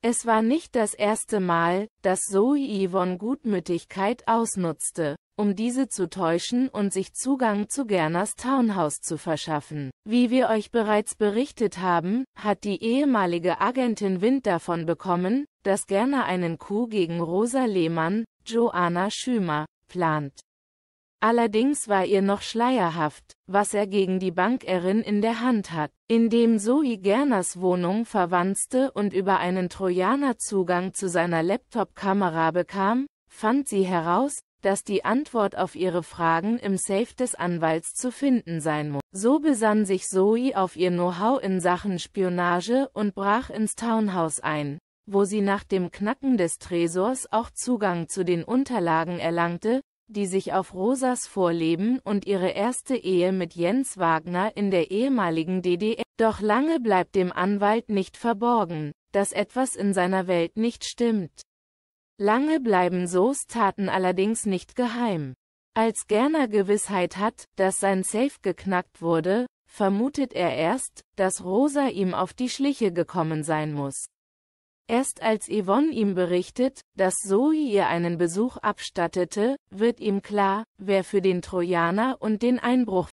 Es war nicht das erste Mal, dass Zoe Yvonne Gutmütigkeit ausnutzte, um diese zu täuschen und sich Zugang zu Gerners Townhouse zu verschaffen. Wie wir euch bereits berichtet haben, hat die ehemalige Agentin Wind davon bekommen, dass Gerner einen Coup gegen Rosa Lehmann, Joanna Schümer, plant. Allerdings war ihr noch schleierhaft, was er gegen die Bankerin in der Hand hat, indem Zoe Gerners Wohnung verwanzte und über einen Trojaner Zugang zu seiner Laptop-Kamera bekam, fand sie heraus, dass die Antwort auf ihre Fragen im Safe des Anwalts zu finden sein muss. So besann sich Zoe auf ihr Know-how in Sachen Spionage und brach ins Townhouse ein, wo sie nach dem Knacken des Tresors auch Zugang zu den Unterlagen erlangte, die sich auf Rosas Vorleben und ihre erste Ehe mit Jens Wagner in der ehemaligen DDR. Doch lange bleibt dem Anwalt nicht verborgen, dass etwas in seiner Welt nicht stimmt. Lange bleiben Soos Taten allerdings nicht geheim. Als Gerner Gewissheit hat, dass sein Safe geknackt wurde, vermutet er erst, dass Rosa ihm auf die Schliche gekommen sein muss. Erst als Yvonne ihm berichtet, dass Zoe ihr einen Besuch abstattete, wird ihm klar, wer für den Trojaner und den Einbruch